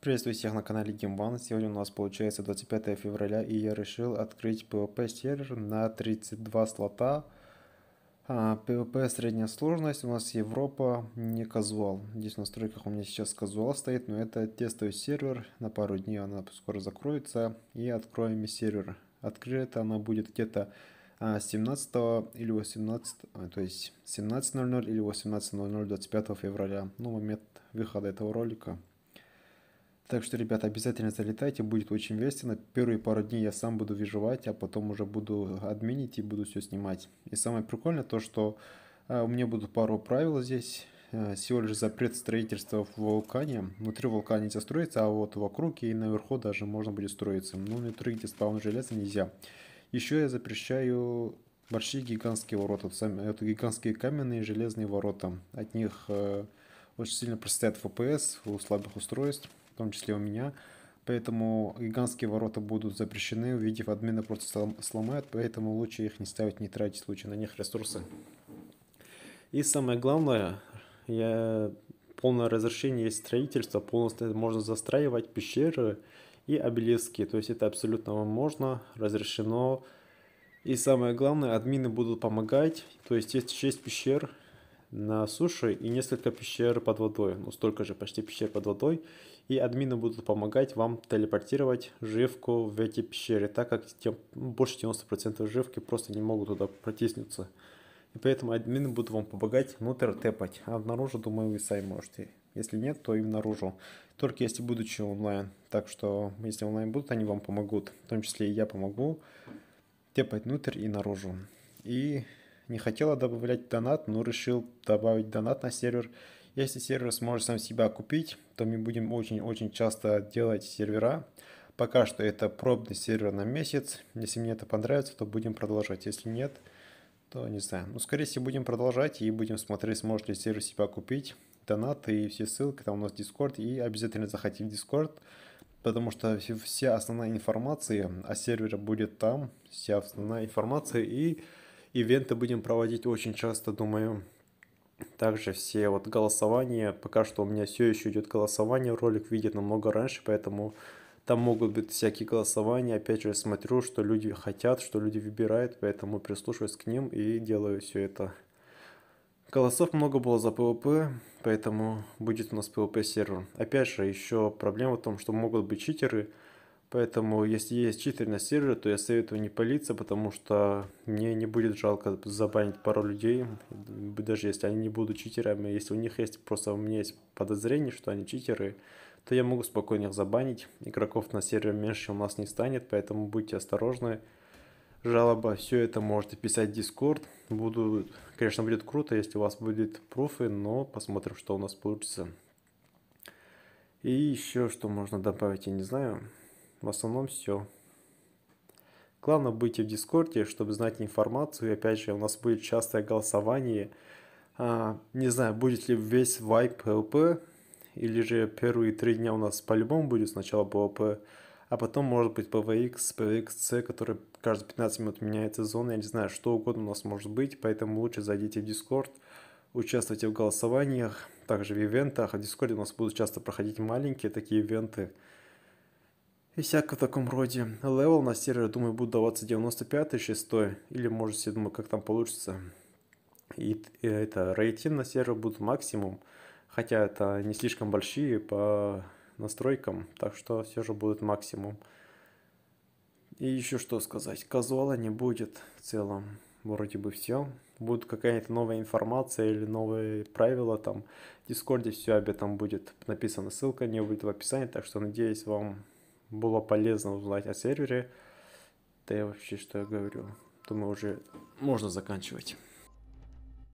Приветствую всех на канале GameOne. Сегодня у нас получается 25 февраля и я решил открыть PvP сервер на 32 слота. А, PvP средняя сложность у нас Европа не казуал. Здесь в настройках у меня сейчас казуал стоит, но это тестовый сервер. На пару дней она скоро закроется и откроем сервер. Открыта она будет где-то 17 а, или 18, а, то есть 17.00 или 18.00 25 февраля, ну момент выхода этого ролика. Так что, ребята, обязательно залетайте, будет очень весело. Первые пару дней я сам буду виживать, а потом уже буду админить и буду все снимать. И самое прикольное то, что э, у меня будут пару правил здесь. Э, всего лишь запрет строительства в вулкане. Внутри вулкана нельзя строиться, а вот вокруг и наверху даже можно будет строиться. Но внутри, где спаун железа, нельзя. Еще я запрещаю большие гигантские ворота. Это гигантские каменные железные ворота. От них э, очень сильно простят FPS у слабых устройств том числе у меня. Поэтому гигантские ворота будут запрещены, увидев админа просто сломают, поэтому лучше их не ставить, не тратить лучше на них ресурсы. И самое главное, я полное разрешение есть строительство, полностью можно застраивать пещеры и обелиски. То есть это абсолютно вам можно, разрешено. И самое главное, админы будут помогать. То есть есть 6 пещер, на суше и несколько пещер под водой, ну столько же почти пещер под водой, и админы будут помогать вам телепортировать живку в эти пещеры, так как тем, ну, больше 90% живки просто не могут туда протиснуться. И поэтому админы будут вам помогать внутрь тэпать, а наружу, думаю, вы сами можете. Если нет, то им наружу. Только если будучи онлайн. Так что, если онлайн будут, они вам помогут. В том числе и я помогу тэпать внутрь и наружу. И не хотела добавлять донат, но решил добавить донат на сервер. Если сервер сможет сам себя купить, то мы будем очень-очень часто делать сервера. Пока что это пробный сервер на месяц. Если мне это понравится, то будем продолжать. Если нет, то не знаю. Ну, скорее всего, будем продолжать и будем смотреть, сможет ли сервер себя купить. Донаты и все ссылки, там у нас Дискорд. И обязательно заходите в Дискорд, потому что вся основная информация о сервере будет там. Вся основная информация и ивенты будем проводить очень часто, думаю. Также все вот голосования, пока что у меня все еще идет голосование, ролик видит намного раньше, поэтому там могут быть всякие голосования. Опять же, смотрю, что люди хотят, что люди выбирают, поэтому прислушиваюсь к ним и делаю все это. Голосов много было за PvP, поэтому будет у нас PvP сервер. Опять же, еще проблема в том, что могут быть читеры, Поэтому, если есть читер на сервере, то я советую не палиться, потому что мне не будет жалко забанить пару людей, даже если они не будут читерами, если у них есть, просто у меня есть подозрение, что они читеры, то я могу спокойно их забанить, игроков на сервере меньше у нас не станет, поэтому будьте осторожны, жалоба, все это можете писать в Discord, буду, конечно, будет круто, если у вас будет профы, но посмотрим, что у нас получится. И еще что можно добавить, я не знаю. В основном все. Главное, будьте в Дискорде, чтобы знать информацию. И опять же, у нас будет частое голосование. А, не знаю, будет ли весь вайп ПВП, или же первые три дня у нас по-любому будет сначала ПВП, а потом может быть PvX, PvXC, который каждые 15 минут меняется зона, я не знаю, что угодно у нас может быть, поэтому лучше зайдите в дискорд, участвуйте в голосованиях, также в ивентах, а в дискорде у нас будут часто проходить маленькие такие ивенты, и всякое в таком роде. Левел на сервере, думаю, будут даваться 95 6 или может, я думаю, как там получится. И, и это, рейтинг на сервере будет максимум, хотя это не слишком большие по настройкам, так что все же будет максимум. И еще что сказать, казуала не будет в целом, вроде бы все. Будет какая-то новая информация или новые правила там. В Дискорде все об этом будет написано, ссылка не будет в описании, так что надеюсь вам было полезно узнать о сервере. Да я вообще что я говорю. Думаю, уже можно заканчивать.